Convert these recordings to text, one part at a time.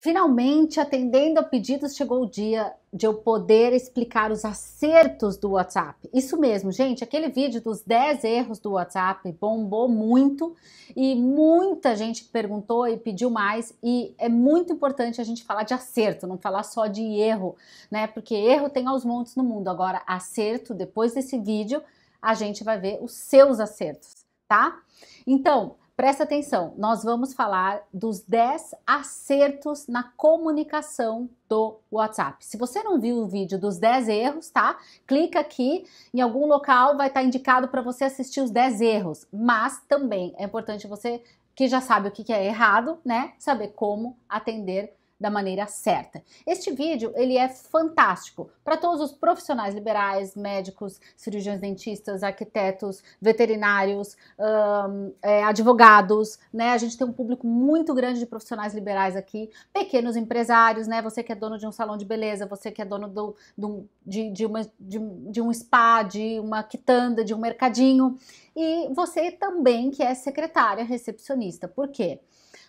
Finalmente, atendendo a pedidos, chegou o dia de eu poder explicar os acertos do WhatsApp. Isso mesmo, gente, aquele vídeo dos 10 erros do WhatsApp bombou muito e muita gente perguntou e pediu mais e é muito importante a gente falar de acerto, não falar só de erro, né? Porque erro tem aos montes no mundo. Agora, acerto, depois desse vídeo, a gente vai ver os seus acertos, tá? Então, Presta atenção, nós vamos falar dos 10 acertos na comunicação do WhatsApp. Se você não viu o vídeo dos 10 erros, tá? Clica aqui, em algum local vai estar tá indicado para você assistir os 10 erros, mas também é importante você que já sabe o que é errado, né? Saber como atender da maneira certa. Este vídeo ele é fantástico para todos os profissionais liberais, médicos, cirurgiões dentistas, arquitetos, veterinários, é, advogados, né? A gente tem um público muito grande de profissionais liberais aqui, pequenos empresários, né? Você que é dono de um salão de beleza, você que é dono do, do de, de, uma, de, de um spa, de uma quitanda, de um mercadinho e você também que é secretária recepcionista. Por quê?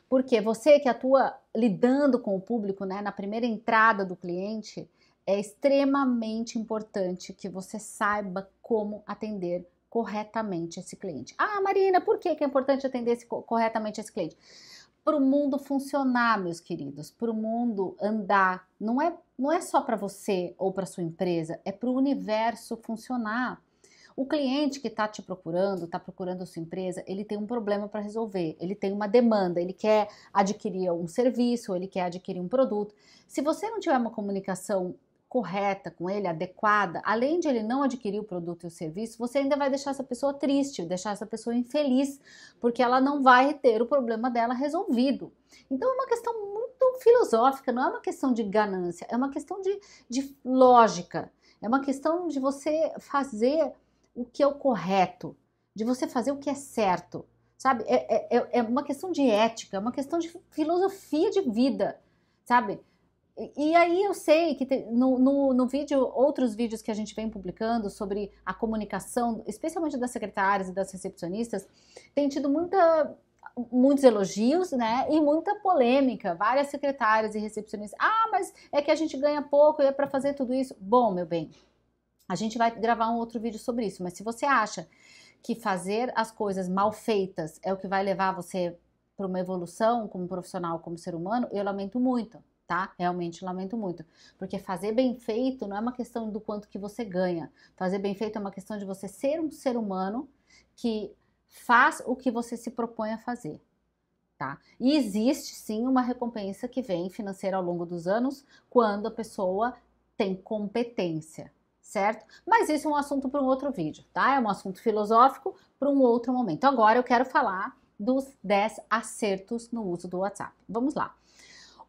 Porque você que atua lidando com o público, né, na primeira entrada do cliente, é extremamente importante que você saiba como atender corretamente esse cliente. Ah, Marina, por que, que é importante atender esse, corretamente esse cliente? Para o mundo funcionar, meus queridos, para o mundo andar, não é, não é só para você ou para sua empresa, é para o universo funcionar. O cliente que está te procurando, está procurando a sua empresa, ele tem um problema para resolver, ele tem uma demanda, ele quer adquirir um serviço, ele quer adquirir um produto. Se você não tiver uma comunicação correta com ele, adequada, além de ele não adquirir o produto e o serviço, você ainda vai deixar essa pessoa triste, deixar essa pessoa infeliz, porque ela não vai ter o problema dela resolvido. Então é uma questão muito filosófica, não é uma questão de ganância, é uma questão de, de lógica, é uma questão de você fazer o que é o correto, de você fazer o que é certo, sabe? É, é, é, é uma questão de ética, é uma questão de filosofia de vida, sabe? E, aí eu sei que tem, no, no, no, vídeo, outros vídeos que a gente vem publicando sobre a comunicação, especialmente das secretárias e das recepcionistas, tem tido muita, muitos elogios, né? E muita polêmica. Várias secretárias e recepcionistas. Ah, mas é que a gente ganha pouco e é para fazer tudo isso. Bom, meu bem, a gente vai gravar um outro vídeo sobre isso, mas se você acha que fazer as coisas mal feitas é o que vai levar você para uma evolução como profissional, como ser humano, eu lamento muito, tá? Realmente lamento muito, porque fazer bem feito não é uma questão do quanto que você ganha. Fazer bem feito é uma questão de você ser um ser humano que faz o que você se propõe a fazer. Tá? E existe sim uma recompensa que vem financeira ao longo dos anos quando a pessoa tem competência, certo? Mas isso é um assunto para um outro vídeo, tá? É um assunto filosófico para um outro momento. Agora eu quero falar dos 10 acertos no uso do WhatsApp. Vamos lá.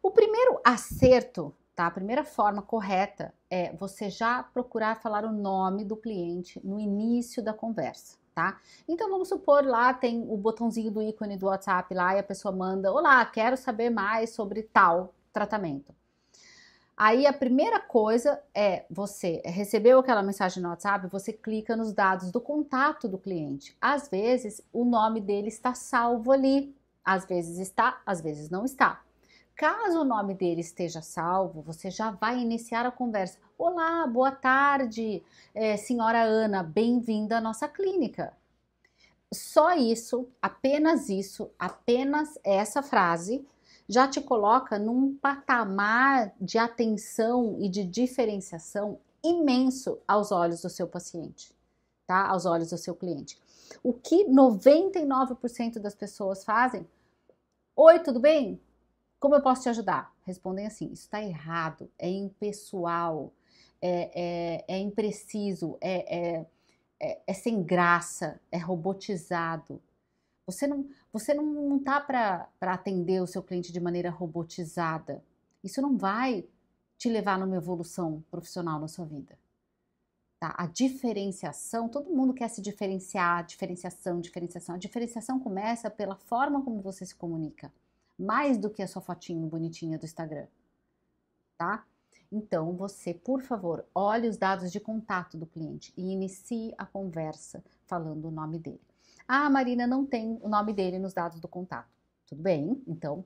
O primeiro acerto, tá? A primeira forma correta é você já procurar falar o nome do cliente no início da conversa. Tá? Então vamos supor lá tem o botãozinho do ícone do WhatsApp lá e a pessoa manda: "Olá, quero saber mais sobre tal tratamento". Aí a primeira coisa é você é recebeu aquela mensagem no WhatsApp, você clica nos dados do contato do cliente. Às vezes o nome dele está salvo ali, às vezes está, às vezes não está. Caso o nome dele esteja salvo, você já vai iniciar a conversa. Olá, boa tarde, é, senhora Ana, bem-vinda à nossa clínica. Só isso, apenas isso, apenas essa frase já te coloca num patamar de atenção e de diferenciação imenso aos olhos do seu paciente, tá? Aos olhos do seu cliente. O que 99% das pessoas fazem? Oi, tudo bem? Como eu posso te ajudar? Respondem assim: isso está errado, é impessoal, é, é, é impreciso, é, é, é, é sem graça, é robotizado, você não você não está para atender o seu cliente de maneira robotizada. Isso não vai te levar numa evolução profissional na sua vida. Tá? A diferenciação, todo mundo quer se diferenciar, diferenciação, diferenciação. A diferenciação começa pela forma como você se comunica, mais do que a sua fotinho bonitinha do Instagram. Tá? Então, você, por favor, olhe os dados de contato do cliente e inicie a conversa falando o nome dele. Ah, Marina não tem o nome dele nos dados do contato. Tudo bem? Então,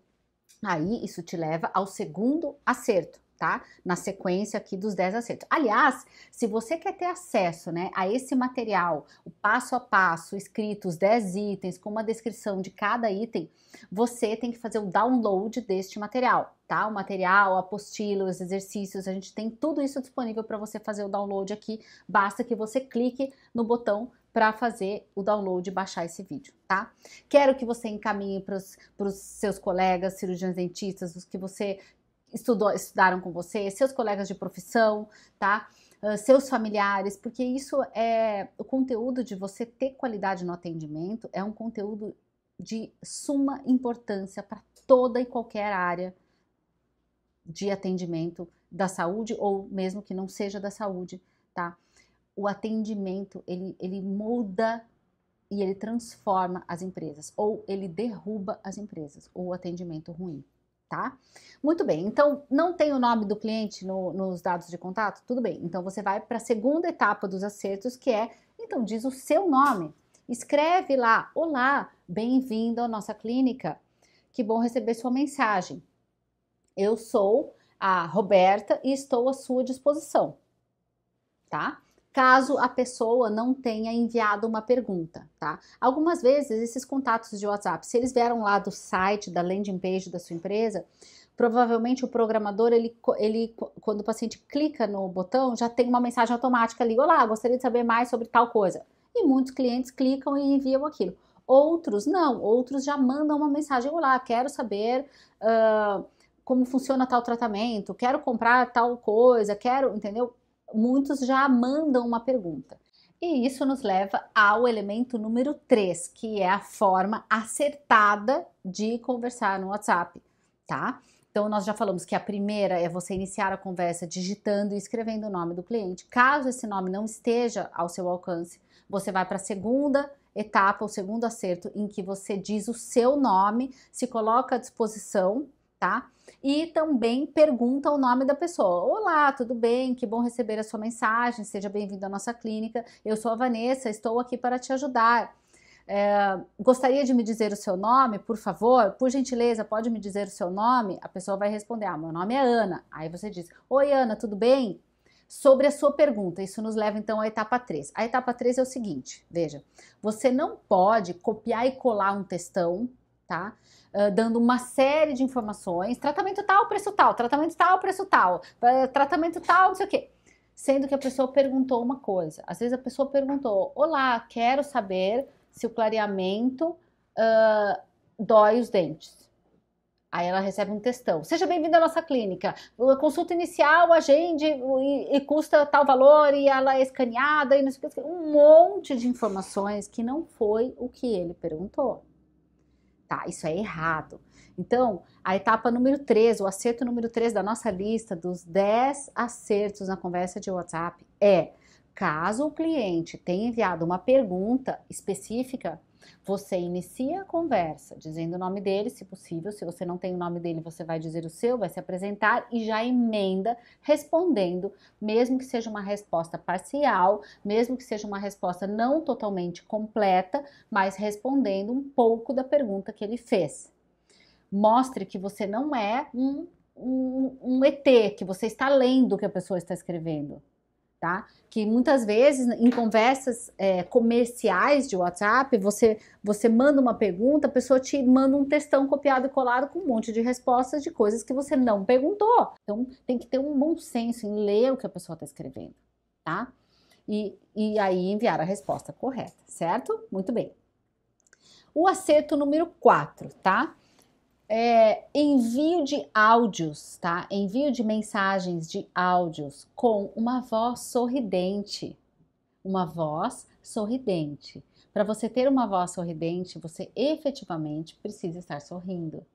aí isso te leva ao segundo acerto. Tá? Na sequência aqui dos 10 acertos. Aliás, se você quer ter acesso né, a esse material, o passo a passo, escrito, os 10 itens, com uma descrição de cada item, você tem que fazer o download deste material, tá? O material, a apostila, os exercícios, a gente tem tudo isso disponível para você fazer o download aqui. Basta que você clique no botão para fazer o download e baixar esse vídeo, tá? Quero que você encaminhe para os seus colegas, cirurgiões dentistas, os que você estudou, estudaram com você, seus colegas de profissão, tá? Ah, seus familiares, porque isso é o conteúdo de você ter qualidade no atendimento, é um conteúdo de suma importância para toda e qualquer área de atendimento da saúde ou mesmo que não seja da saúde, tá? o atendimento ele, ele muda e ele transforma as empresas, ou ele derruba as empresas, ou o atendimento ruim, tá? Muito bem, então não tem o nome do cliente no, nos dados de contato? Tudo bem, então você vai para a segunda etapa dos acertos, que é, então diz o seu nome, escreve lá, olá, bem-vindo à nossa clínica, que bom receber sua mensagem, eu sou a Roberta e estou à sua disposição, tá? caso a pessoa não tenha enviado uma pergunta, tá? Algumas vezes esses contatos de WhatsApp, se eles vieram lá do site, da landing page da sua empresa, provavelmente o programador, ele, ele quando o paciente clica no botão, já tem uma mensagem automática ali, olá, gostaria de saber mais sobre tal coisa. E muitos clientes clicam e enviam aquilo. Outros não, outros já mandam uma mensagem, olá, quero saber... Uh, como funciona tal tratamento, quero comprar tal coisa, quero, entendeu? muitos já mandam uma pergunta. E isso nos leva ao elemento número 3, que é a forma acertada de conversar no WhatsApp, tá? Então, nós já falamos que a primeira é você iniciar a conversa digitando e escrevendo o nome do cliente. Caso esse nome não esteja ao seu alcance, você vai para a segunda etapa, o segundo acerto, em que você diz o seu nome, se coloca à disposição tá? E também pergunta o nome da pessoa. Olá, tudo bem? Que bom receber a sua mensagem. Seja bem-vindo à nossa clínica. Eu sou a Vanessa, estou aqui para te ajudar. É, gostaria de me dizer o seu nome, por favor? Por gentileza, pode me dizer o seu nome? A pessoa vai responder: Ah, meu nome é Ana. Aí você diz: Oi, Ana, tudo bem? Sobre a sua pergunta, isso nos leva então à etapa 3. A etapa 3 é o seguinte: veja, você não pode copiar e colar um textão tá? Uh, dando uma série de informações, tratamento tal, preço tal, tratamento tal, preço tal, tratamento tal, não sei o quê. Sendo que a pessoa perguntou uma coisa. Às vezes a pessoa perguntou: Olá, quero saber se o clareamento uh, dói os dentes. Aí ela recebe um testão Seja bem-vindo à nossa clínica. A consulta inicial, agende e, e, custa tal valor e ela é escaneada e não sei o que. Um monte de informações que não foi o que ele perguntou. Tá, isso é errado. Então, a etapa número 3, o acerto número 3 da nossa lista dos 10 acertos na conversa de WhatsApp é: caso o cliente tenha enviado uma pergunta específica, você inicia a conversa dizendo o nome dele, se possível. Se você não tem o nome dele, você vai dizer o seu, vai se apresentar e já emenda respondendo, mesmo que seja uma resposta parcial, mesmo que seja uma resposta não totalmente completa, mas respondendo um pouco da pergunta que ele fez. Mostre que você não é um um, um, ET, que você está lendo o que a pessoa está escrevendo tá? Que muitas vezes em conversas é, comerciais de WhatsApp, você, você manda uma pergunta, a pessoa te manda um textão copiado e colado com um monte de respostas de coisas que você não perguntou. Então tem que ter um bom senso em ler o que a pessoa está escrevendo, tá? E, e aí enviar a resposta correta, certo? Muito bem. O acerto número 4, tá? é, envio de áudios, tá? Envio de mensagens de áudios com uma voz sorridente. Uma voz sorridente. Para você ter uma voz sorridente, você efetivamente precisa estar sorrindo,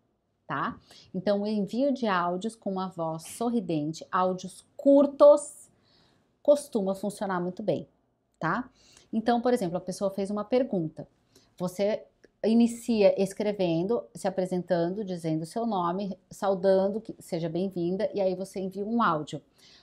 tá? Então, o envio de áudios com uma voz sorridente, áudios curtos, costuma funcionar muito bem, tá? Então, por exemplo, a pessoa fez uma pergunta. Você inicia escrevendo, se apresentando, dizendo seu nome, saudando, que seja bem-vinda, e aí você envia um áudio.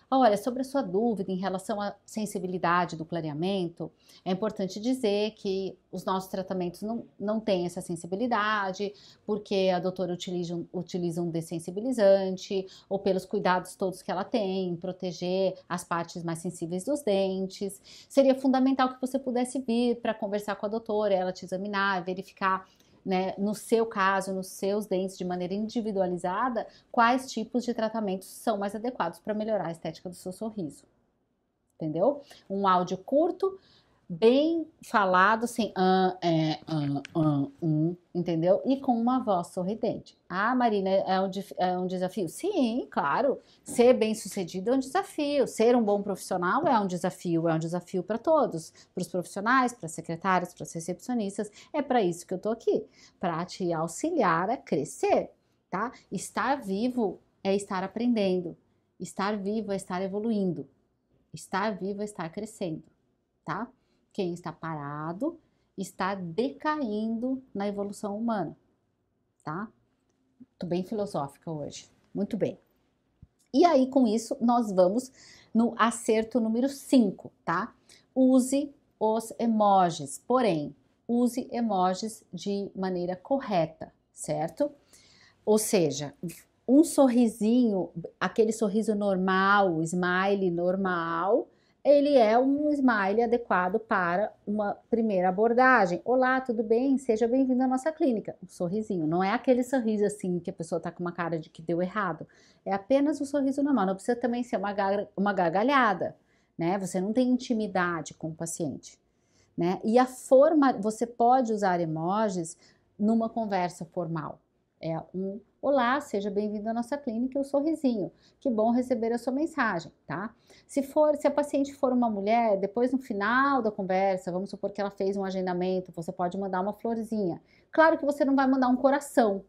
Olha, sobre a sua dúvida em relação à sensibilidade do clareamento, é importante dizer que os nossos tratamentos não, não têm essa sensibilidade, porque a doutora utiliza, utiliza um dessensibilizante, ou pelos cuidados todos que ela tem, proteger as partes mais sensíveis dos dentes. Seria fundamental que você pudesse vir para conversar com a doutora, ela te examinar, verificar né, no seu caso, nos seus dentes, de maneira individualizada, quais tipos de tratamentos são mais adequados para melhorar a estética do seu sorriso. Entendeu? Um áudio curto, bem falado, assim, é, um, entendeu? E com uma voz sorridente. Ah, Marina, é um, é um desafio? Sim, claro. Ser bem sucedido é um desafio. Ser um bom profissional é um desafio. É um desafio para todos, para os profissionais, para secretários, para recepcionistas. É para isso que eu estou aqui, para te auxiliar a crescer, tá? Estar vivo é estar aprendendo. Estar vivo é estar evoluindo. Estar vivo é estar crescendo, tá? quem está parado está decaindo na evolução humana, tá? Tô bem filosófica hoje. Muito bem. E aí, com isso, nós vamos no acerto número 5, tá? Use os emojis, porém, use emojis de maneira correta, certo? Ou seja, um sorrisinho, aquele sorriso normal, smile normal, ele é um smile adequado para uma primeira abordagem. Olá, tudo bem? Seja bem-vindo à nossa clínica. Um sorrisinho, não é aquele sorriso assim que a pessoa tá com uma cara de que deu errado. É apenas um sorriso normal, não precisa também ser uma, gar... uma gargalhada, né? Você não tem intimidade com o paciente, né? E a forma, você pode usar emojis numa conversa formal. É um olá, seja bem-vindo à nossa clínica, um sorrisinho. Que bom receber a sua mensagem, tá? Se for, se a paciente for uma mulher, depois no final da conversa, vamos supor que ela fez um agendamento, você pode mandar uma florzinha. Claro que você não vai mandar um coração,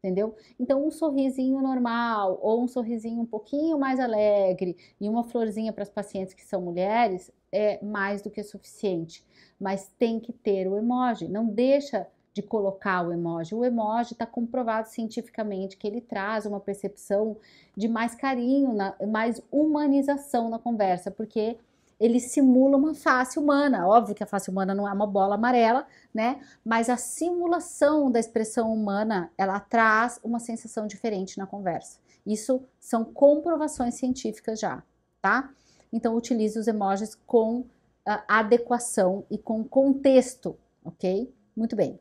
entendeu? Então, um sorrisinho normal ou um sorrisinho um pouquinho mais alegre e uma florzinha para as pacientes que são mulheres é mais do que suficiente. Mas tem que ter o emoji, não deixa de colocar o emoji. O emoji está comprovado cientificamente que ele traz uma percepção de mais carinho, na, mais humanização na conversa, porque ele simula uma face humana. Óbvio que a face humana não é uma bola amarela, né? Mas a simulação da expressão humana, ela traz uma sensação diferente na conversa. Isso são comprovações científicas já, tá? Então utilize os emojis com uh, adequação e com contexto, ok? Muito bem.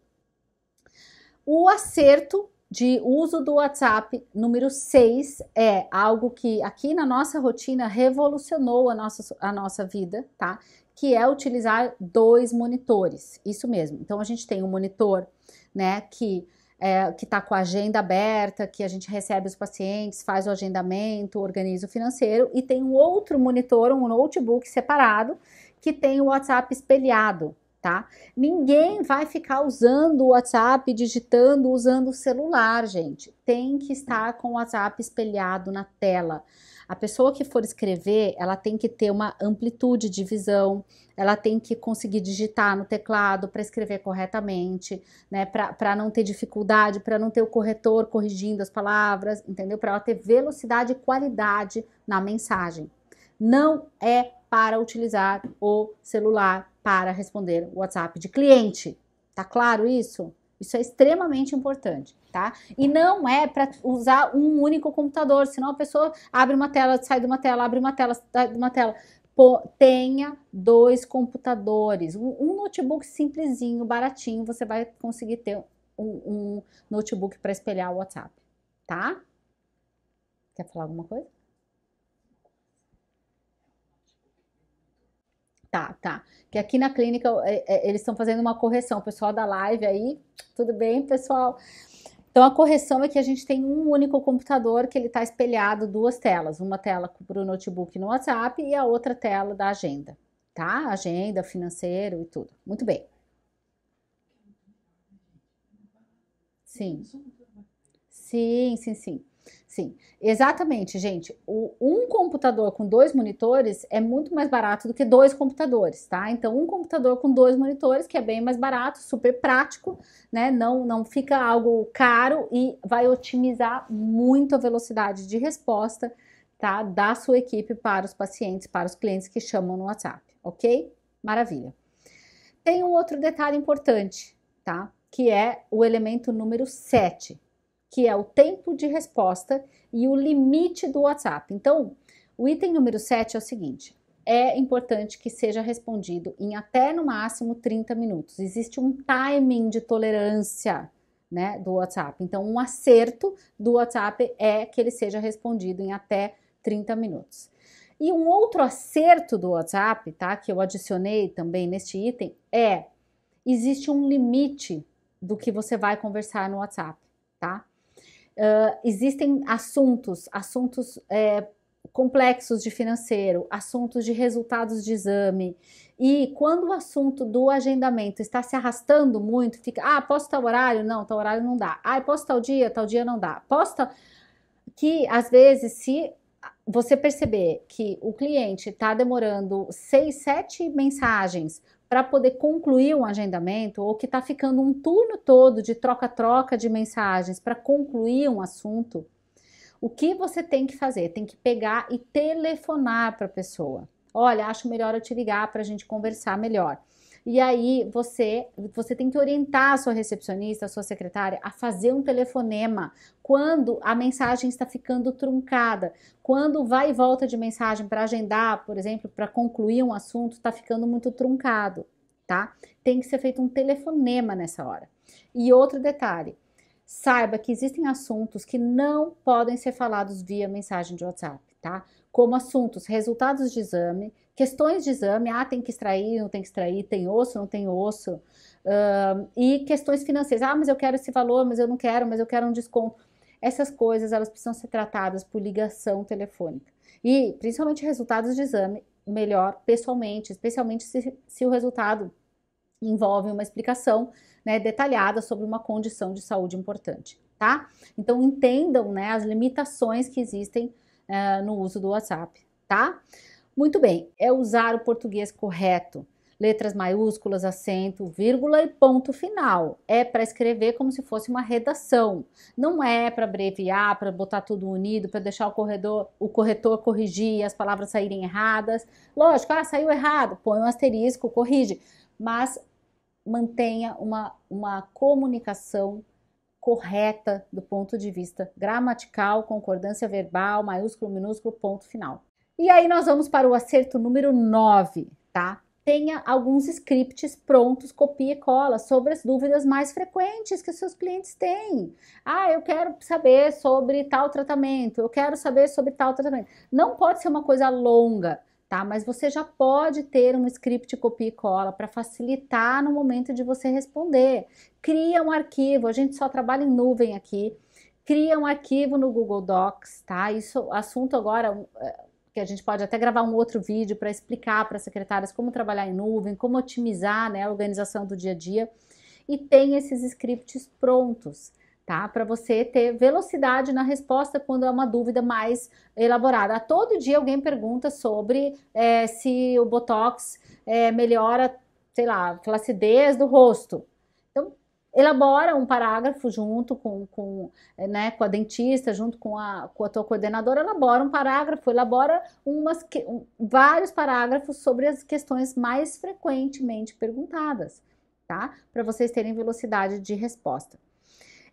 O acerto de uso do WhatsApp número 6 é algo que aqui na nossa rotina revolucionou a nossa, a nossa vida, tá? Que é utilizar dois monitores. Isso mesmo. Então a gente tem um monitor, né, que é, que está com a agenda aberta, que a gente recebe os pacientes, faz o agendamento, organiza o financeiro, e tem um outro monitor, um notebook separado, que tem o WhatsApp espelhado, tá? Ninguém vai ficar usando o WhatsApp, digitando, usando o celular, gente. Tem que estar com o WhatsApp espelhado na tela. A pessoa que for escrever, ela tem que ter uma amplitude de visão, ela tem que conseguir digitar no teclado para escrever corretamente, né? Para não ter dificuldade, para não ter o corretor corrigindo as palavras, entendeu? Para ela ter velocidade e qualidade na mensagem não é para utilizar o celular para responder o WhatsApp de cliente. Tá claro isso? Isso é extremamente importante, tá? E não é para usar um único computador, senão a pessoa abre uma tela, sai de uma tela, abre uma tela, sai de uma tela. Pô, tenha dois computadores, um notebook simplesinho, baratinho, você vai conseguir ter um, um notebook para espelhar o WhatsApp, tá? Quer falar alguma coisa? Tá, tá. Que aqui na clínica é, é eles estão fazendo uma correção. O pessoal da live aí, tudo bem, pessoal? Então a correção é que a gente tem um único computador que ele está espelhado duas telas, uma tela para o notebook no WhatsApp e a outra tela da agenda, tá? Agenda, financeiro e tudo. Muito bem. Sim. Sim, sim, sim. Sim, exatamente, gente. O, um computador com dois monitores é muito mais barato do que dois computadores, tá? Então, um computador com dois monitores, que é bem mais barato, super prático, né? Não, não fica algo caro e vai otimizar muito a velocidade de resposta, tá? Da sua equipe para os pacientes, para os clientes que chamam no WhatsApp, ok? Maravilha. Tem um outro detalhe importante, tá? Que é o elemento número 7 que é o tempo de resposta e o limite do WhatsApp. Então, o item número 7 é o seguinte: é importante que seja respondido em até no máximo 30 minutos. Existe um timing de tolerância né, do WhatsApp. Então, um acerto do WhatsApp é que ele seja respondido em até 30 minutos. E um outro acerto do WhatsApp, tá, que eu adicionei também neste item, é existe um limite do que você vai conversar no WhatsApp, tá? Uh, existem assuntos, assuntos é, complexos de financeiro, assuntos de resultados de exame. E quando o assunto do agendamento está se arrastando muito, fica, ah, posso tal horário? Não, tal horário não dá. Ah, posso tal dia? Tal dia não dá. Posta que às vezes se você perceber que o cliente está demorando seis, sete mensagens para poder concluir um agendamento ou que está ficando um turno todo de troca-troca de mensagens para concluir um assunto, o que você tem que fazer? Tem que pegar e telefonar para a pessoa. Olha, acho melhor eu te ligar para a gente conversar melhor. E aí você, você tem que orientar a sua recepcionista, a sua secretária a fazer um telefonema quando a mensagem está ficando truncada, quando vai e volta de mensagem para agendar, por exemplo, para concluir um assunto, está ficando muito truncado, tá? Tem que ser feito um telefonema nessa hora. E outro detalhe, saiba que existem assuntos que não podem ser falados via mensagem de WhatsApp, tá? Como assuntos, resultados de exame, Questões de exame, ah, tem que extrair, não tem que extrair, tem osso, não tem osso. Uh, e questões financeiras, ah, mas eu quero esse valor, mas eu não quero, mas eu quero um desconto. Essas coisas, elas precisam ser tratadas por ligação telefônica. E, principalmente, resultados de exame, melhor pessoalmente, especialmente se, se o resultado envolve uma explicação né, detalhada sobre uma condição de saúde importante, tá? Então entendam né, as limitações que existem uh, no uso do WhatsApp, tá? Muito bem, é usar o português correto. Letras maiúsculas, acento, vírgula e ponto final. É para escrever como se fosse uma redação. Não é para abreviar, para botar tudo unido, para deixar o corredor, o corretor corrigir e as palavras saírem erradas. Lógico, ah, saiu errado, põe um asterisco, corrige. Mas mantenha uma, uma comunicação correta do ponto de vista gramatical, concordância verbal, maiúsculo, minúsculo, ponto final. E aí nós vamos para o acerto número 9, tá? Tenha alguns scripts prontos, copia e cola sobre as dúvidas mais frequentes que seus clientes têm. Ah, eu quero saber sobre tal tratamento, eu quero saber sobre tal tratamento. Não pode ser uma coisa longa, tá? Mas você já pode ter um script copia e cola para facilitar no momento de você responder. Cria um arquivo, a gente só trabalha em nuvem aqui. Cria um arquivo no Google Docs, tá? Isso, assunto agora eh, que a gente pode até gravar um outro vídeo para explicar para secretárias como trabalhar em nuvem, como otimizar né, a organização do dia a dia. E tem esses scripts prontos, tá? Para você ter velocidade na resposta quando é uma dúvida mais elaborada. Todo dia alguém pergunta sobre é, se o Botox é, melhora, sei lá, flacidez do rosto elabora um parágrafo junto com, com, eh, né, com a dentista, junto com a, com a tua coordenadora, elabora um parágrafo, elabora umas, um, vários parágrafos sobre as questões mais frequentemente perguntadas, tá? Para vocês terem velocidade de resposta.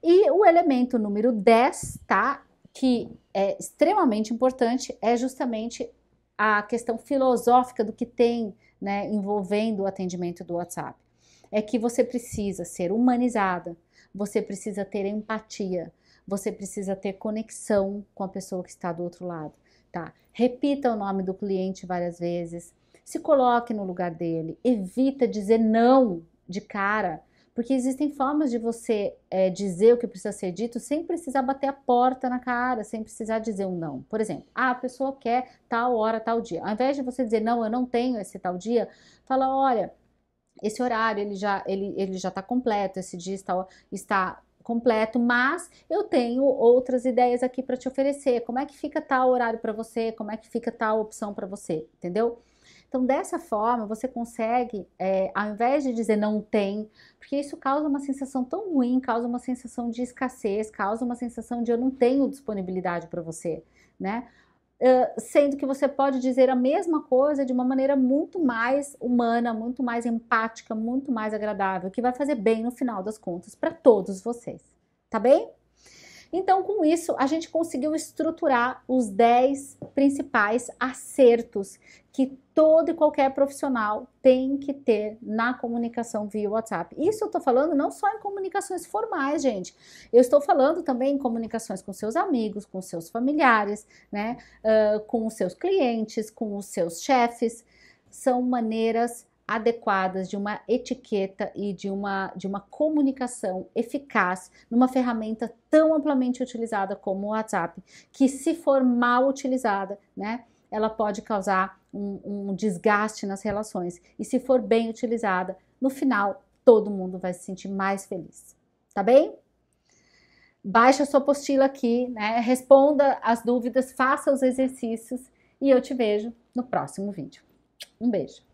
E o elemento número 10, tá? Que é extremamente importante, é justamente a questão filosófica do que tem né, envolvendo o atendimento do WhatsApp é que você precisa ser humanizada, você precisa ter empatia, você precisa ter conexão com a pessoa que está do outro lado, tá? Repita o nome do cliente várias vezes, se coloque no lugar dele, evita dizer não de cara, porque existem formas de você é, dizer o que precisa ser dito sem precisar bater a porta na cara, sem precisar dizer um não. Por exemplo, ah, a pessoa quer tal hora, tal dia. Ao invés de você dizer não, eu não tenho esse tal dia, fala: olha, esse horário ele já ele, ele já está completo, esse dia está, está completo, mas eu tenho outras ideias aqui para te oferecer. Como é que fica tal horário para você? Como é que fica tal opção para você? Entendeu? Então, dessa forma, você consegue, é, ao invés de dizer não tem, porque isso causa uma sensação tão ruim, causa uma sensação de escassez, causa uma sensação de eu não tenho disponibilidade para você, né? sendo que você pode dizer a mesma coisa de uma maneira muito mais humana, muito mais empática, muito mais agradável, que vai fazer bem no final das contas para todos vocês, tá bem? Então, com isso, a gente conseguiu estruturar os 10 principais acertos que todo e qualquer profissional tem que ter na comunicação via WhatsApp. Isso eu estou falando não só em comunicações formais, gente. Eu estou falando também em comunicações com seus amigos, com seus familiares, né? Uh, com os seus clientes, com os seus chefes. São maneiras adequadas de uma etiqueta e de uma, de uma comunicação eficaz numa ferramenta tão amplamente utilizada como o WhatsApp, que se for mal utilizada, né? ela pode causar um, um desgaste nas relações. E se for bem utilizada, no final todo mundo vai se sentir mais feliz. Tá bem? Baixa sua apostila aqui, né? Responda as dúvidas, faça os exercícios e eu te vejo no próximo vídeo. Um beijo!